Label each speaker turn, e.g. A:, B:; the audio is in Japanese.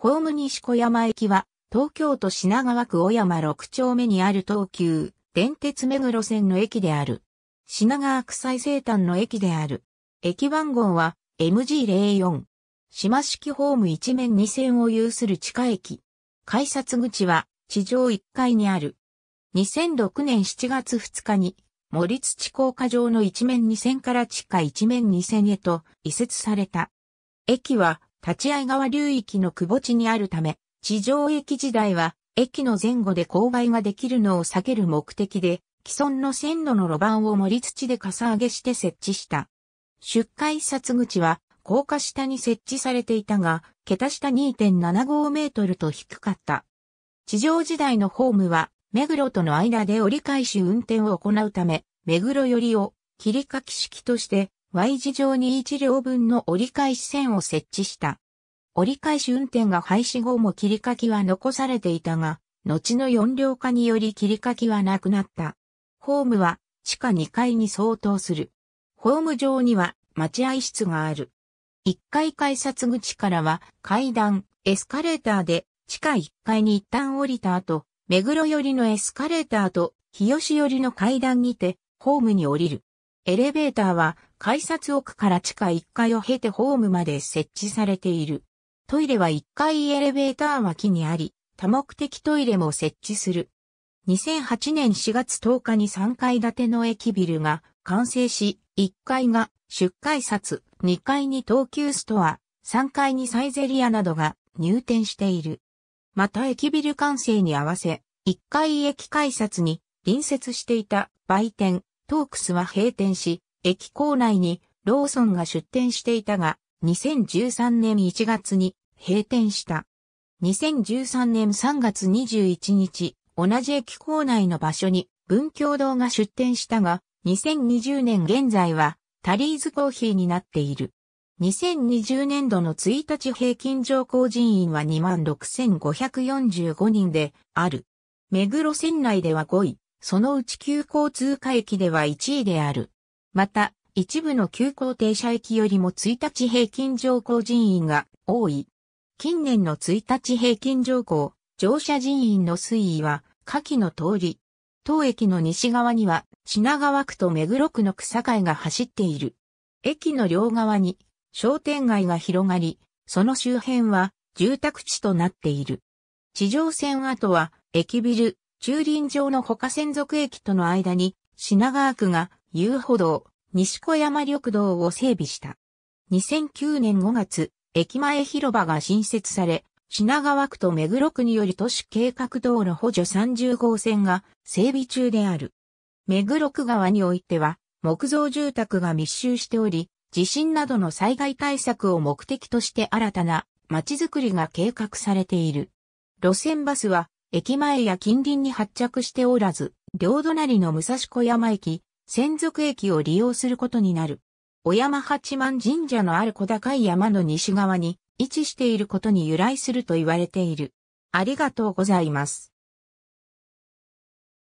A: ホーム西小山駅は、東京都品川区小山6丁目にある東急、電鉄目黒線の駅である。品川区最西端の駅である。駅番号は MG04。島式ホーム一面二線を有する地下駅。改札口は地上1階にある。2006年7月2日に森土高架上の一面二線から地下一面二線へと移設された。駅は立合川流域の窪地にあるため、地上駅時代は、駅の前後で勾配ができるのを避ける目的で、既存の線路の路盤を盛り土でかさ上げして設置した。出海札口は、高架下に設置されていたが、桁下2.75メートルと低かった。地上時代のホームは、目黒との間で折り返し運転を行うため、目黒寄りを切り書き式として Y 字上に1両分の折り返し線を設置した。折り返し運転が廃止後も切り欠きは残されていたが、後の4両化により切り欠きはなくなった。ホームは地下2階に相当する。ホーム上には待合室がある。1階改札口からは階段、エスカレーターで地下1階に一旦降りた後、目黒寄りのエスカレーターと日吉寄りの階段にてホームに降りる。エレベーターは改札奥から地下1階を経てホームまで設置されている。トイレは1階エレベーター脇にあり、多目的トイレも設置する。2008年4月10日に3階建ての駅ビルが完成し、1階が出改札、2階に東急ストア、3階にサイゼリアなどが入店している。また駅ビル完成に合わせ、1階駅改札に隣接していた売店、トークスは閉店し、駅構内にローソンが出店していたが、2013年1月に閉店した。2013年3月21日、同じ駅構内の場所に文教堂が出店したが、2020年現在はタリーズコーヒーになっている。2020年度の1日平均上降人員は26,545人である。目黒線内では5位、そのうち急行通過駅では1位である。また、一部の急行停車駅よりも1日平均乗降人員が多い。近年の1日平均乗降、乗車人員の推移は、下記の通り。当駅の西側には、品川区と目黒区の草会が走っている。駅の両側に、商店街が広がり、その周辺は、住宅地となっている。地上線跡は、駅ビル、駐輪場の他専属駅との間に、品川区が遊歩道、西小山緑道を整備した。2009年5月、駅前広場が新設され、品川区と目黒区により都市計画道路補助30号線が整備中である。目黒区側においては、木造住宅が密集しており、地震などの災害対策を目的として新たな街づくりが計画されている。路線バスは駅前や近隣に発着しておらず、両隣の武蔵小山駅、専属駅を利用することになる。小山八幡神社のある小高い山の西側に位置していることに由来すると言われている。ありがとうございます。